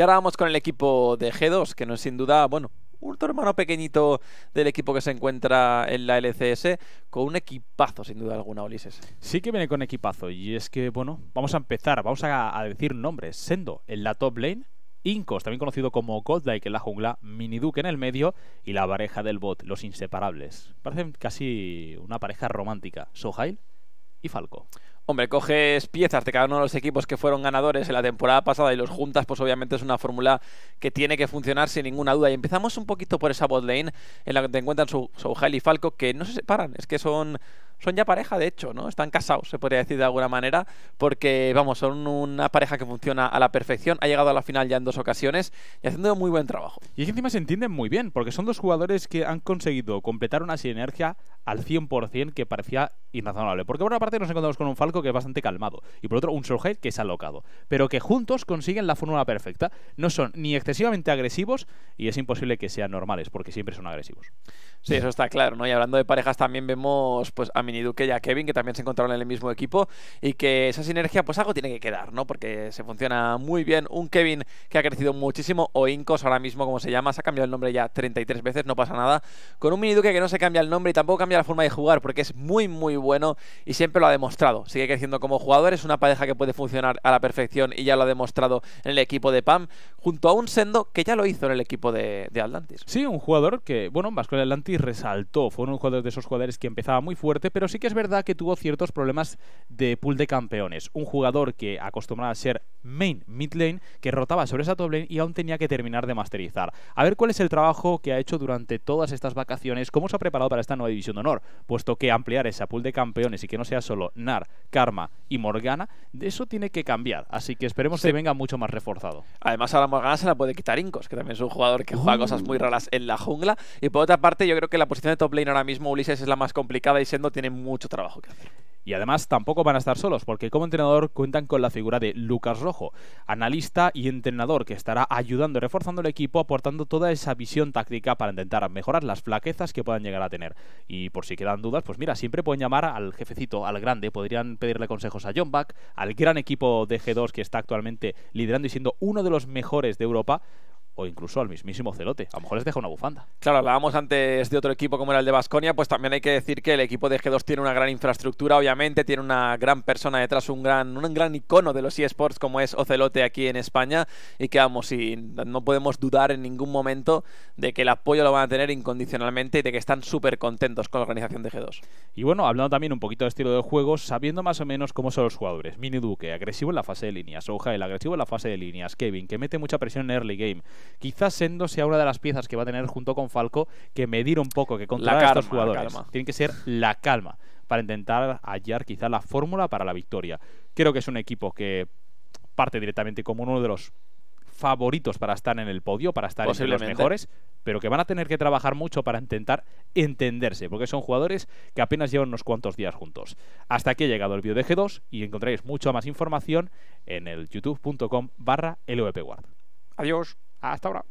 Y ahora vamos con el equipo de G2, que no es sin duda, bueno, un hermano pequeñito del equipo que se encuentra en la LCS, con un equipazo, sin duda alguna, Ulises. Sí que viene con equipazo, y es que, bueno, vamos a empezar, vamos a, decir nombres. Sendo en la top lane, Incos, también conocido como Godlike en la jungla, Miniduke en el medio y la pareja del bot, los inseparables. Parecen casi una pareja romántica, Sohail y Falco. Hombre, coges piezas de cada uno de los equipos que fueron ganadores en la temporada pasada y los juntas, pues obviamente es una fórmula que tiene que funcionar sin ninguna duda. Y empezamos un poquito por esa botlane en la que te encuentran su, y Falco, que no se separan, es que son son ya pareja, de hecho, ¿no? Están casados, se podría decir de alguna manera, porque, vamos, son una pareja que funciona a la perfección, ha llegado a la final ya en dos ocasiones y haciendo muy buen trabajo. Y es que encima se entienden muy bien, porque son dos jugadores que han conseguido completar una sinergia al 100% que parecía irrazonable Porque por una parte nos encontramos con un Falco que es bastante calmado y por otro un surge que es alocado, pero que juntos consiguen la fórmula perfecta. No son ni excesivamente agresivos y es imposible que sean normales, porque siempre son agresivos. Sí, eso está claro, ¿no? Y hablando de parejas también vemos, pues a mí Duque y a Kevin, que también se encontraron en el mismo equipo, y que esa sinergia, pues algo tiene que quedar, ¿no? Porque se funciona muy bien. Un Kevin que ha crecido muchísimo, o Incos ahora mismo, como se llama, se ha cambiado el nombre ya 33 veces, no pasa nada. Con un Duque que no se cambia el nombre y tampoco cambia la forma de jugar, porque es muy, muy bueno y siempre lo ha demostrado. Sigue creciendo como jugador, es una pareja que puede funcionar a la perfección y ya lo ha demostrado en el equipo de PAM, junto a un Sendo que ya lo hizo en el equipo de, Atlantis. Sí, un jugador que, bueno, Vasco Atlantis resaltó, fue jugador de esos jugadores que empezaba muy fuerte, pero sí que es verdad que tuvo ciertos problemas de pool de campeones. Un jugador que acostumbraba a ser main mid lane, que rotaba sobre esa top lane y aún tenía que terminar de masterizar. A ver cuál es el trabajo que ha hecho durante todas estas vacaciones, cómo se ha preparado para esta nueva división de honor, puesto que ampliar esa pool de campeones y que no sea solo Nar, Karma y Morgana, de eso tiene que cambiar. Así que esperemos que venga mucho más reforzado. Además, la Morgana se la puede quitar Incos, que también es un jugador que juega uh. cosas muy raras en la jungla. Y por otra parte, yo creo que la posición de top lane ahora mismo, Ulises, es la más complicada y siendo tiene mucho trabajo que hacer. Y además tampoco van a estar solos, porque como entrenador cuentan con la figura de Lucas Rojo, analista y entrenador que estará ayudando y reforzando el equipo, aportando toda esa visión táctica para intentar mejorar las flaquezas que puedan llegar a tener. Y por si quedan dudas, pues mira, siempre pueden llamar al jefecito, al grande, podrían pedirle consejos a John Back, al gran equipo de G2 que está actualmente liderando y siendo uno de los mejores de Europa, o incluso al mismísimo Celote. A lo mejor les deja una bufanda. Claro, hablábamos antes de otro equipo como era el de Basconia, pues también hay que decir que el equipo de G2 tiene una gran infraestructura, obviamente, tiene una gran persona detrás, un gran, un gran icono de los eSports como es Ocelote aquí en España y que vamos, y no podemos dudar en ningún momento de que el apoyo lo van a tener incondicionalmente y de que están súper contentos con la organización de G2. Y bueno, hablando también un poquito de estilo de juego, sabiendo más o menos cómo son los jugadores, Mini Duque, agresivo en la fase de líneas, Oja, el agresivo en la fase de líneas, Kevin, que mete mucha presión en early game, Quizás siendo sea una de las piezas que va a tener junto con Falco que medir un poco, que controlar a estos jugadores. tiene que ser la calma para intentar hallar quizá la fórmula para la victoria. Creo que es un equipo que parte directamente como uno de los favoritos para estar en el podio, para estar entre los mejores, pero que van a tener que trabajar mucho para intentar entenderse, porque son jugadores que apenas llevan unos cuantos días juntos. Hasta aquí ha llegado el vídeo de G2 y encontraréis mucha más información en el youtube.com barra Adiós. Hasta ahora.